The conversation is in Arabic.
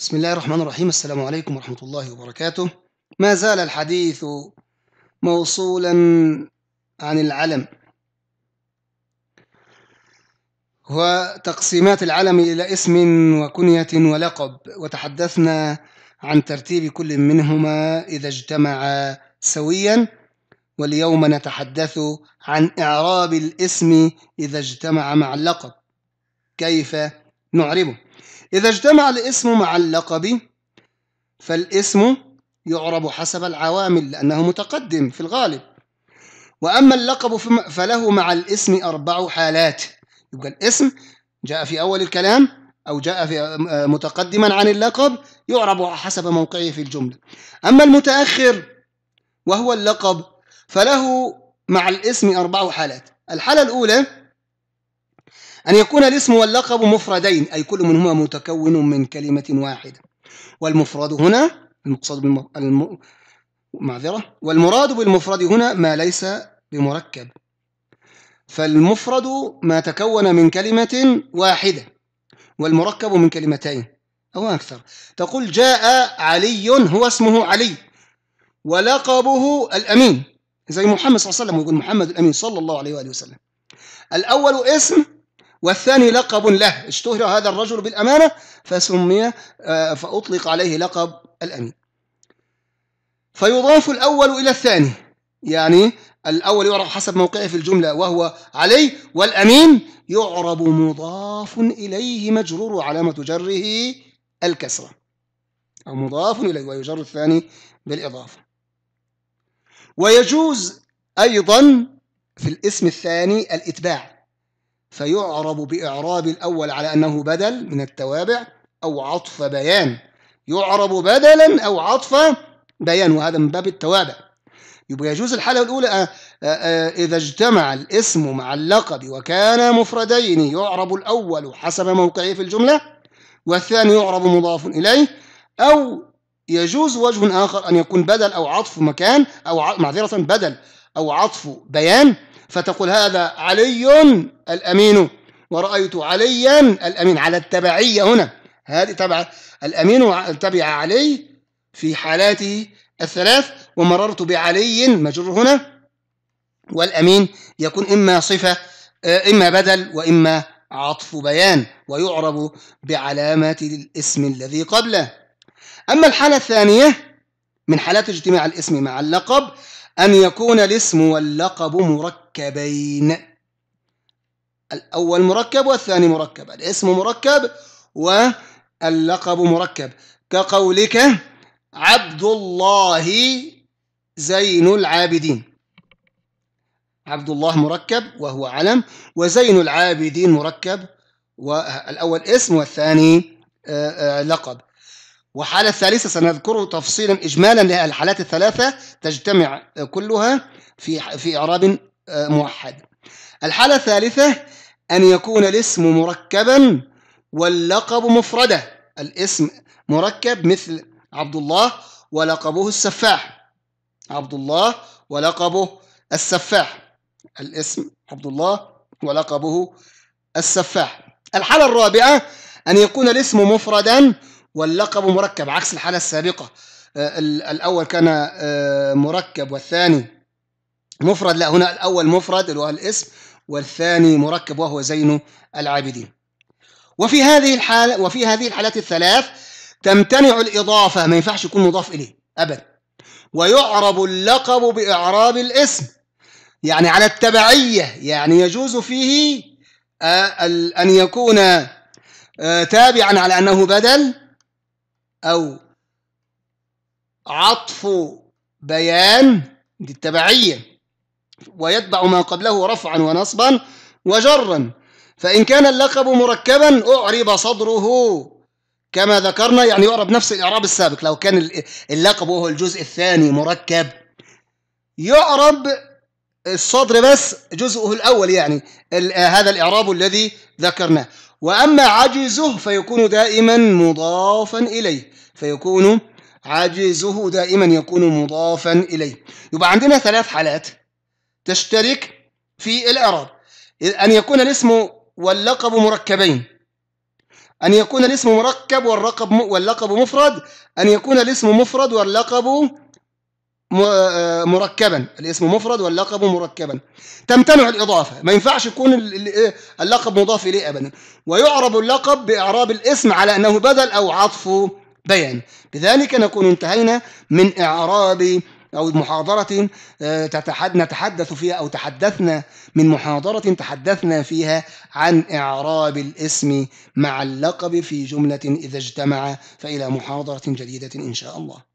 بسم الله الرحمن الرحيم السلام عليكم ورحمة الله وبركاته ما زال الحديث موصولا عن العلم وتقسيمات العلم إلى اسم وكنية ولقب وتحدثنا عن ترتيب كل منهما إذا اجتمع سويا واليوم نتحدث عن إعراب الاسم إذا اجتمع مع اللقب كيف نعربه إذا اجتمع الاسم مع اللقب فالاسم يعرب حسب العوامل لأنه متقدم في الغالب وأما اللقب فله مع الاسم أربع حالات يبقى الاسم جاء في أول الكلام أو جاء في آه، متقدما عن اللقب يعرب حسب موقعه في الجملة أما المتأخر وهو اللقب فله مع الاسم أربع حالات الحالة الأولى أن يكون الاسم واللقب مفردين أي كل منهما متكون من كلمة واحدة والمفرد هنا المقصود بالم... الم... معذرة والمراد بالمفرد هنا ما ليس بمركب فالمفرد ما تكون من كلمة واحدة والمركب من كلمتين أو أكثر تقول جاء علي هو اسمه علي ولقبه الأمين زي محمد صلى الله عليه وسلم يقول محمد الأمين صلى الله عليه وآله وسلم الأول اسم والثاني لقب له اشتهر هذا الرجل بالأمانة فسمي آه، فأطلق عليه لقب الأمين فيضاف الأول إلى الثاني يعني الأول يعرف حسب موقعه في الجملة وهو علي والأمين يعرب مضاف إليه مجرور علامة جره الكسرة أو مضاف إليه ويجر الثاني بالإضافة ويجوز أيضا في الاسم الثاني الإتباع فيعرب بإعراب الأول على أنه بدل من التوابع أو عطف بيان يعرب بدلا أو عطف بيان وهذا من باب التوابع يبقى يجوز الحالة الأولى آه، آه، آه، إذا اجتمع الاسم مع اللقب وكان مفردين يعرب الأول حسب موقعه في الجملة والثاني يعرب مضاف إليه أو يجوز وجه آخر أن يكون بدل أو عطف مكان أو معذرة بدل أو عطف بيان فتقول هذا علي الأمين ورأيت عليا الأمين على التبعية هنا هذه تبع الأمين تبع علي في حالاته الثلاث ومررت بعلي مجرور هنا والأمين يكون إما صفة إما بدل وإما عطف بيان ويعرب بعلامة الاسم الذي قبله أما الحالة الثانية من حالات اجتماع الاسم مع اللقب أن يكون الاسم واللقب مركبين الأول مركب والثاني مركب الاسم مركب واللقب مركب كقولك عبد الله زين العابدين عبد الله مركب وهو علم وزين العابدين مركب والأول اسم والثاني آه، آه، لقب وحالة ثالثة سنذكر تفصيلا إجمالا الحالات الثلاثة تجتمع كلها في في إعراب آه، موحد الحالة الثالثة أن يكون الاسم مركبا واللقب مفردة الاسم مركب مثل عبد الله ولقبه السفاح عبد الله ولقبه السفاح الاسم عبد الله ولقبه السفاح الحالة الرابعة أن يكون الاسم مفردا واللقب مركب عكس الحالة السابقة آه، الأول كان آه، مركب والثاني مفرد لا هنا الأول مفرد اللي هو الاسم والثاني مركب وهو زين العابدين وفي هذه الحالة وفي هذه الحالات الثلاث تمتنع الإضافة ما ينفعش يكون مضاف إليه أبدا ويعرب اللقب بإعراب الاسم يعني على التبعية يعني يجوز فيه آه، أن يكون تابعا على أنه بدل أو عطف بيان دي التبعية ويتبع ما قبله رفعا ونصبا وجرا فإن كان اللقب مركبا أعرب صدره كما ذكرنا يعني يعرب نفس الإعراب السابق لو كان اللقب وهو الجزء الثاني مركب يعرب الصدر بس جزءه الأول يعني هذا الإعراب الذي ذكرناه وأما عجزه فيكون دائما مضافا إليه فيكون عاجزه دائما يكون مضافا إليه يبقى عندنا ثلاث حالات تشترك في الإعراب أن يكون الاسم واللقب مركبين أن يكون الاسم مركب واللقب واللقب مفرد أن يكون الاسم مفرد واللقب آه، مركبا الاسم مفرد واللقب مركبا تمتنع الإضافة ما ينفعش يكون إيه، اللقب مضاف إليه أبدا ويعرب اللقب بإعراب الاسم على أنه بدل أو عطف بيان بذلك نكون انتهينا من إعراب أو محاضرة آه، نتحدث فيها أو تحدثنا من محاضرة تحدثنا فيها عن إعراب الاسم مع اللقب في جملة إذا اجتمع فإلى محاضرة جديدة إن شاء الله